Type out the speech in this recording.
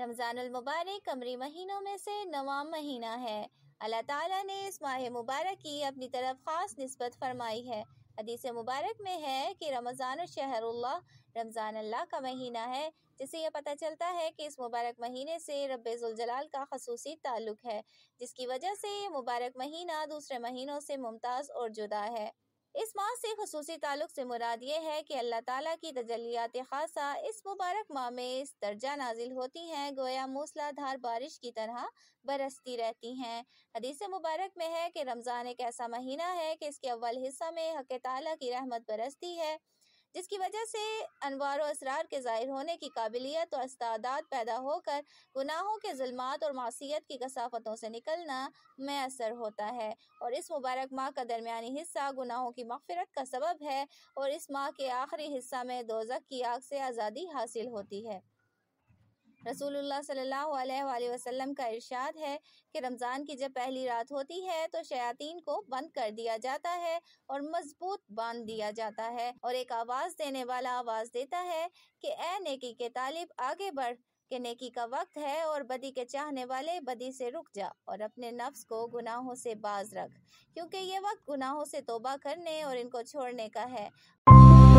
रमज़ान मुबारक कमरी महीनों में से नवा महीना है अल्लाह ताला ने इस माह मुबारक की अपनी तरफ ख़ास नस्बत फरमाई है हदीस मुबारक में है कि रमज़ान शहरुल्ला रमज़ान अल्लाह का महीना है जिसे यह पता चलता है कि इस मुबारक महीने से रबाल का खसूसी ताल्लुक़ है जिसकी वजह से ये मुबारक महीना दूसरे महीनों से मुमताज़ और जुदा है इस माह से खसूसी ताल्लुक से मुराद ये है कि अल्लाह ताला की तजलियात खासा इस मुबारक माह में इस दर्जा नाजिल होती हैं गोया मूसलाधार बारिश की तरह बरसती रहती हैं हदीस मुबारक में है कि रमज़ान एक ऐसा महीना है कि इसके अव्वल हिस्सा में हक ताला की रहमत बरसती है जिसकी वजह से अनवार असरार के ज़ाहिर होने की काबिलियत और इस्तादात पैदा होकर गुनाहों के जुल्मात और मासीत की कसाफतों से निकलना मैसर होता है और इस मुबारक माह का दरमिया हिस्सा गुनाहों की मफफरत का सबब है और इस माह के आखिरी हिस्सा में दोजक की आग से आज़ादी हासिल होती है रसूलुल्लाह सल्लल्लाहु अलैहि वसल्लम का इरशाद है कि रमज़ान की जब पहली रात होती है तो शयातीन को बंद कर दिया जाता है और मजबूत बांध दिया जाता है और एक आवाज़ देने वाला आवाज़ देता है कि ए नेकी के तालिब आगे बढ़ के नेकी का वक्त है और बदी के चाहने वाले बदी से रुक जा और अपने नफ्स को गुनाहों से बाज रख क्योंकि ये वक्त गुनाहों से तोबा करने और इनको छोड़ने का है